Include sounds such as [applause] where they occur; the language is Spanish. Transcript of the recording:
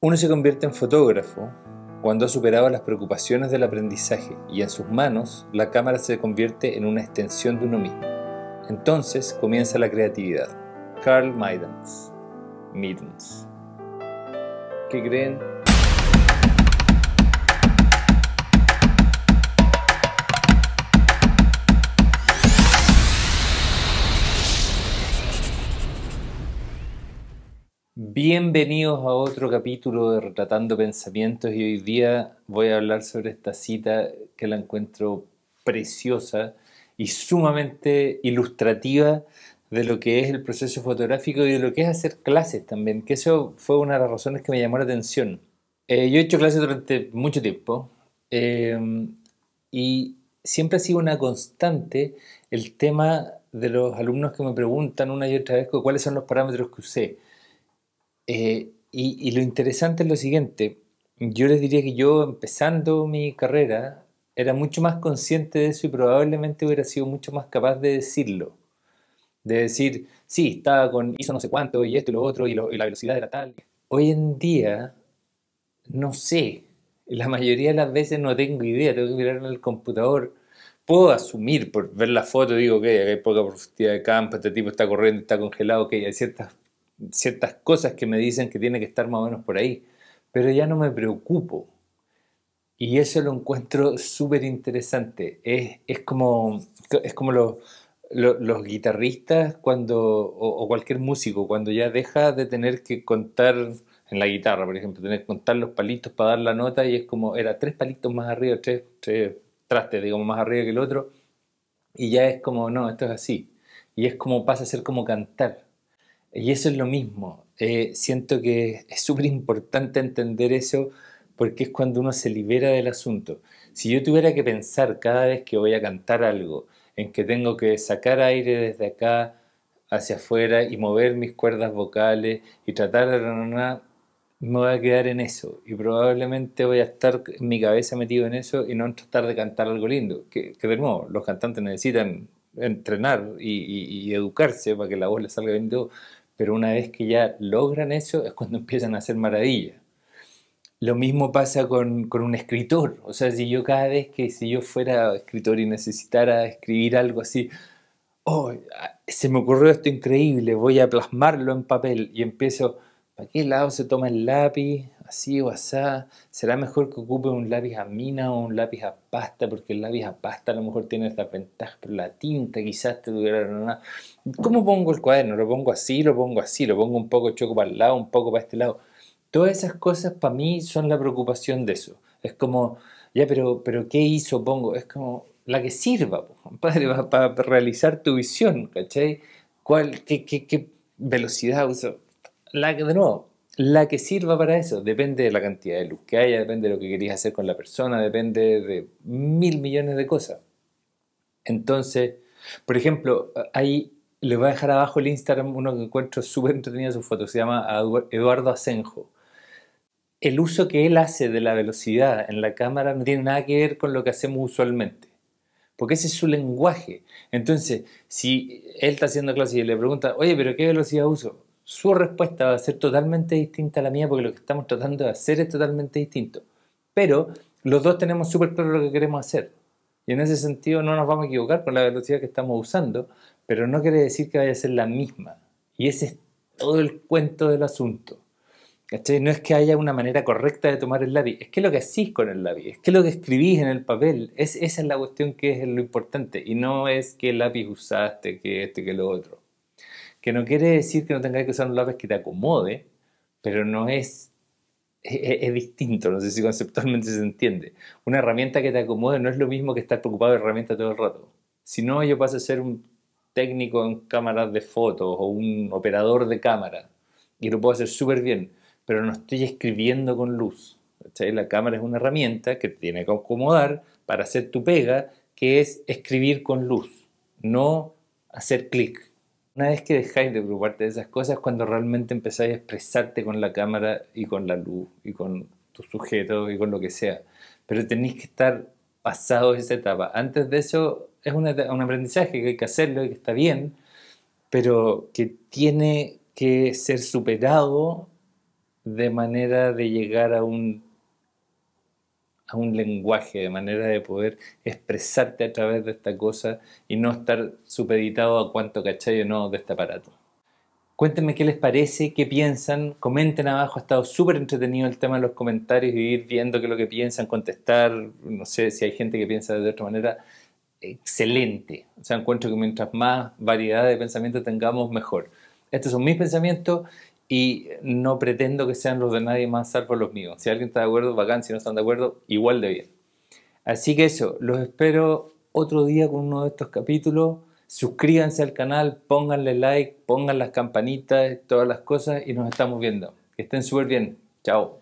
Uno se convierte en fotógrafo cuando ha superado las preocupaciones del aprendizaje y en sus manos la cámara se convierte en una extensión de uno mismo. Entonces comienza la creatividad. Carl Maidens. Middens. ¿Qué creen? Bienvenidos a otro capítulo de Retratando Pensamientos y hoy día voy a hablar sobre esta cita que la encuentro preciosa y sumamente ilustrativa de lo que es el proceso fotográfico y de lo que es hacer clases también, que eso fue una de las razones que me llamó la atención. Eh, yo he hecho clases durante mucho tiempo eh, y siempre ha sido una constante el tema de los alumnos que me preguntan una y otra vez cuáles son los parámetros que usé. Eh, y, lo interesante es lo siguiente, yo les diría que yo empezando mi carrera era mucho más consciente de eso y probablemente hubiera sido mucho más capaz de decirlo. De decir, sí, estaba con hizo no sé cuánto y esto y lo otro y, la velocidad era tal. Hoy en día, no sé, la mayoría de las veces no tengo idea, tengo que mirar en el computador. Puedo asumir por ver la foto, digo que hay poca profundidad de campo, este tipo está corriendo, está congelado, que hay ciertas ciertas cosas que me dicen que tiene que estar más o menos por ahí, pero ya no me preocupo. Y eso lo encuentro súper interesante. Es, como, es como los, guitarristas cuando, o, cualquier músico, cuando ya deja de tener que contar en la guitarra, por ejemplo, tener que contar los palitos para dar la nota y es como, era tres palitos más arriba, tres, tres trastes, digamos, más arriba que el otro, y ya es como, no, esto es así. Y es como pasa a ser como cantar y eso es lo mismo. Eh, siento que es súper importante entender eso porque es cuando uno se libera del asunto. Si yo tuviera que pensar cada vez que voy a cantar algo, en que tengo que sacar aire desde acá hacia afuera y mover mis cuerdas vocales y tratar de... Me voy a quedar en eso y probablemente voy a estar mi cabeza metido en eso y no en tratar de cantar algo lindo. que de nuevo, los cantantes necesitan entrenar y, educarse para que la voz le salga bien todo. Pero una vez que ya logran eso es cuando [laughs] empiezan a hacer maravilla. Lo mismo pasa con, un escritor. O sea, si yo cada vez que si yo fuera escritor y necesitara escribir algo así, oh, se me ocurrió esto increíble, voy a plasmarlo en papel y empiezo, ¿para qué lado se toma el lápiz? así o así será mejor que ocupe un lápiz a mina o un lápiz a pasta, porque el lápiz a pasta a lo mejor tiene esta ventaja, pero la tinta quizás te durará ¿Cómo pongo el cuaderno? ¿Lo pongo así? ¿Lo pongo así? ¿Lo pongo un poco choco para el lado, un poco para este lado? Todas esas cosas para mí son la preocupación de eso. Es como, ya, pero, pero ¿qué hizo? Pongo, es como la que sirva, compadre, [laughs] para, realizar tu visión, ¿cachai? ¿Cuál, qué, qué, qué velocidad uso? La que, de nuevo, la que sirva para eso. Depende de la cantidad de luz que haya, depende de lo que querías hacer con la persona, depende de mil millones de cosas. Entonces, por ejemplo, ahí les voy a dejar abajo el Instagram, uno que encuentro súper entretenido su foto, se llama Eduardo Asenjo. El uso que él hace de la velocidad en la cámara no tiene nada que ver con lo que hacemos usualmente, porque ese es su lenguaje. Entonces, si él está haciendo clase y le pregunta, oye, pero ¿qué velocidad uso? su respuesta va a ser totalmente distinta a la mía porque lo que estamos tratando de hacer es totalmente distinto. Pero los dos tenemos súper claro lo que queremos hacer. Y en ese sentido no nos vamos a equivocar con la velocidad que estamos usando, pero no quiere decir que vaya a ser la misma. Y ese es todo el cuento del asunto. No es que haya una manera correcta de tomar el lápiz, es que lo que hacís con el lápiz, es que lo que escribís en el papel, esa es la cuestión que es lo importante y no es que el lápiz usaste, que este, que lo otro que no quiere decir que no tengas que usar un lápiz que te acomode, pero no es, e, e, es, distinto, no sé si conceptualmente se entiende. Una herramienta que te acomode no es lo mismo que estar preocupado de herramienta todo el rato. Si no, yo paso a ser un técnico en cámaras de fotos o un operador de cámara y lo puedo hacer súper bien, pero no estoy escribiendo con luz. La cámara es una herramienta que tiene que acomodar para hacer tu pega, que es escribir con luz, no hacer clic. Una vez que dejáis de preocuparte de esas cosas, cuando realmente empezáis a expresarte con la cámara y con la luz y con tu sujeto y con lo que sea. Pero tenéis que estar pasado esa etapa. Antes de eso es un aprendizaje que hay que hacerlo y que está bien, pero que tiene que ser superado de manera de llegar a un a un lenguaje, de manera de poder expresarte a través de esta cosa y no estar supeditado a cuánto caché o no de este aparato. Cuéntenme qué les parece, qué piensan, comenten abajo, ha estado súper entretenido el tema de los comentarios y ir viendo qué es lo que piensan, contestar, no sé si hay gente que piensa de otra manera, excelente. O sea, encuentro que mientras más variedad de pensamiento tengamos, mejor. Estos son mis pensamientos y no pretendo que sean los de nadie más salvo los míos. Si alguien está de acuerdo, bacán, si no están de acuerdo, igual de bien. Así que eso, los espero otro día con uno de estos capítulos. Suscríbanse al canal, pónganle like, pongan las campanitas, todas las cosas y nos estamos viendo. Que estén súper bien. Chao.